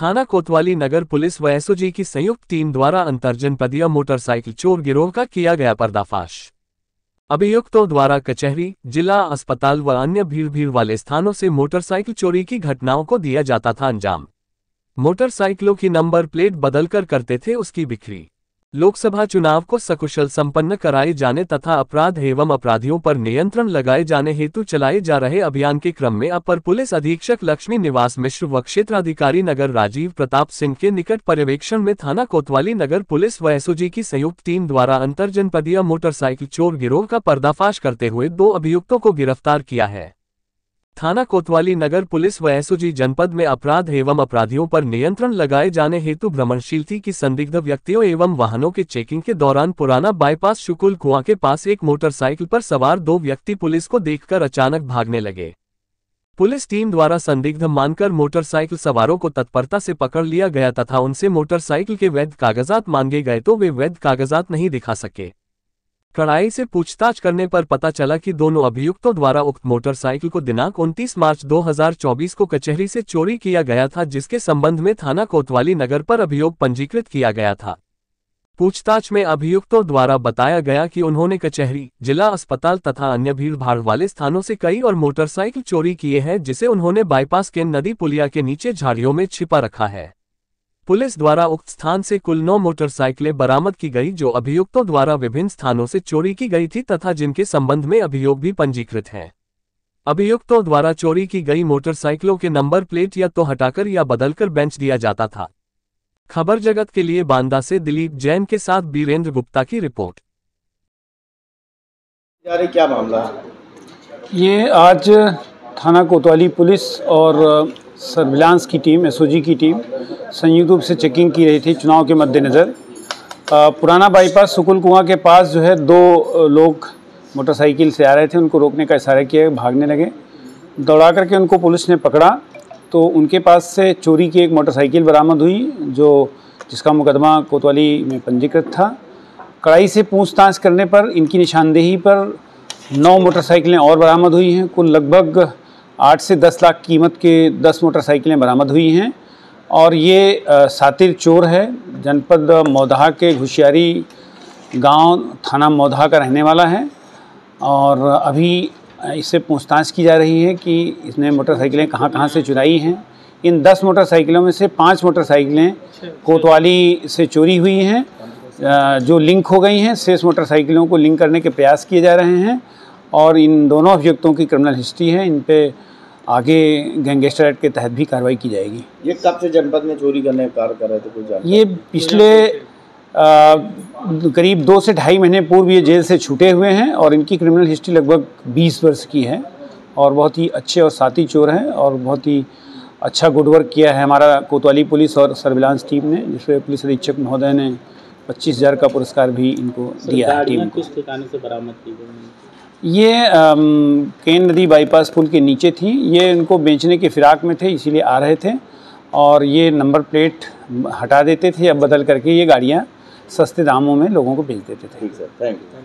थाना कोतवाली नगर पुलिस व एसओजी की संयुक्त टीम द्वारा अंतर्जनपदीय मोटरसाइकिल चोर गिरोह का किया गया पर्दाफाश अभियुक्तों द्वारा कचहरी जिला अस्पताल व अन्य भीड़ भीड़ वाले स्थानों से मोटरसाइकिल चोरी की घटनाओं को दिया जाता था अंजाम मोटरसाइकिलों की नंबर प्लेट बदलकर करते थे उसकी बिक्री लोकसभा चुनाव को सकुशल संपन्न कराए जाने तथा अपराध एवं अपराधियों पर नियंत्रण लगाए जाने हेतु चलाए जा रहे अभियान के क्रम में अपर पुलिस अधीक्षक लक्ष्मी निवास मिश्र व क्षेत्राधिकारी नगर राजीव प्रताप सिंह के निकट पर्यवेक्षण में थाना कोतवाली नगर पुलिस व एसओजी की संयुक्त टीम द्वारा जनपदीय मोटरसाइकिल चोर गिरोह का पर्दाफाश करते हुए दो अभियुक्तों को गिरफ्तार किया है थाना कोतवाली नगर पुलिस व एसओजी जनपद में अपराध एवं अपराधियों पर नियंत्रण लगाए जाने हेतु भ्रमणशील थी की संदिग्ध व्यक्तियों एवं वाहनों के चेकिंग के दौरान पुराना बाईपास शुकुल कुआ के पास एक मोटरसाइकिल पर सवार दो व्यक्ति पुलिस को देखकर अचानक भागने लगे पुलिस टीम द्वारा संदिग्ध मानकर मोटरसाइकिल सवारों को तत्परता से पकड़ लिया गया तथा उनसे मोटरसाइकिल के वैध कागजात मांगे गए तो वे वैध कागजात नहीं दिखा सके कड़ाई से पूछताछ करने पर पता चला कि दोनों अभियुक्तों द्वारा उक्त मोटरसाइकिल को दिनांक 29 मार्च 2024 को कचहरी से चोरी किया गया था जिसके संबंध में थाना कोतवाली नगर पर अभियोग पंजीकृत किया गया था पूछताछ में अभियुक्तों द्वारा बताया गया कि उन्होंने कचहरी जिला अस्पताल तथा अन्य भीड़ भाड़ वाले स्थानों से कई और मोटरसाइकिल चोरी किए हैं जिसे उन्होंने बाईपास के नदी पुलिया के नीचे झाड़ियों में छिपा रखा है पुलिस द्वारा उक्त स्थान से कुल नौ मोटरसाइकिलें बरामद की गई जो अभियुक्तों द्वारा विभिन्न स्थानों से चोरी की गई थी तथा जिनके संबंध में अभियोग भी पंजीकृत हैं अभियुक्तों द्वारा चोरी की गई मोटरसाइकिलों के नंबर प्लेट या तो हटाकर या बदलकर बेंच दिया जाता था खबर जगत के लिए बांदा से दिलीप जैन के साथ बीरेंद्र गुप्ता की रिपोर्ट क्या मामला ये आज थाना कोतवाली पुलिस और सर्विलांस की टीम एस की टीम संयुक्त रूप से चेकिंग की रही थी चुनाव के मद्देनज़र पुराना बाईपास सुकुल कुआं के पास जो है दो लोग मोटरसाइकिल से आ रहे थे उनको रोकने का इशारा किया भागने लगे दौड़ा करके उनको पुलिस ने पकड़ा तो उनके पास से चोरी की एक मोटरसाइकिल बरामद हुई जो जिसका मुकदमा कोतवाली में पंजीकृत था कड़ाई से पूछताछ करने पर इनकी निशानदेही पर नौ मोटरसाइकिलें और बरामद हुई हैं कुल लगभग आठ से दस लाख कीमत के दस मोटरसाइकिलें बरामद हुई हैं और ये सातिर चोर है जनपद मौदहा के घुशियारी गांव थाना मौदहा का रहने वाला है और अभी इससे पूछताछ की जा रही है कि इसने मोटरसाइकिलें कहां कहां से चुराई हैं इन दस मोटरसाइकिलों में से पांच मोटरसाइकिलें अच्छा। कोतवाली से चोरी हुई हैं जो लिंक हो गई हैं शेष मोटरसाइकिलों को लिंक करने के प्रयास किए जा रहे हैं और इन दोनों अभियुक्तों की क्रिमिनल हिस्ट्री है इन पर आगे गैंगस्टर एक्ट के तहत भी कार्रवाई की जाएगी ये कब से जनपद में चोरी करने का कार्य कर रहे थे कुछ ये पिछले आ, करीब दो से ढाई महीने पूर्व ये जेल से छूटे हुए हैं और इनकी क्रिमिनल हिस्ट्री लगभग बीस वर्ष की है और बहुत ही अच्छे और साथी चोर हैं और बहुत ही अच्छा गुडवर्क किया है हमारा कोतवाली पुलिस और सर्विलांस टीम ने जिसमें पुलिस अधीक्षक महोदय ने पच्चीस हज़ार का पुरस्कार भी इनको दिया टीम किस ठिकाने से बरामद की गई ये केन नदी बाईपास पुल के नीचे थी ये इनको बेचने के फिराक में थे इसीलिए आ रहे थे और ये नंबर प्लेट हटा देते थे अब बदल करके ये गाड़ियाँ सस्ते दामों में लोगों को बेच देते थे ठीक सर थैंक यू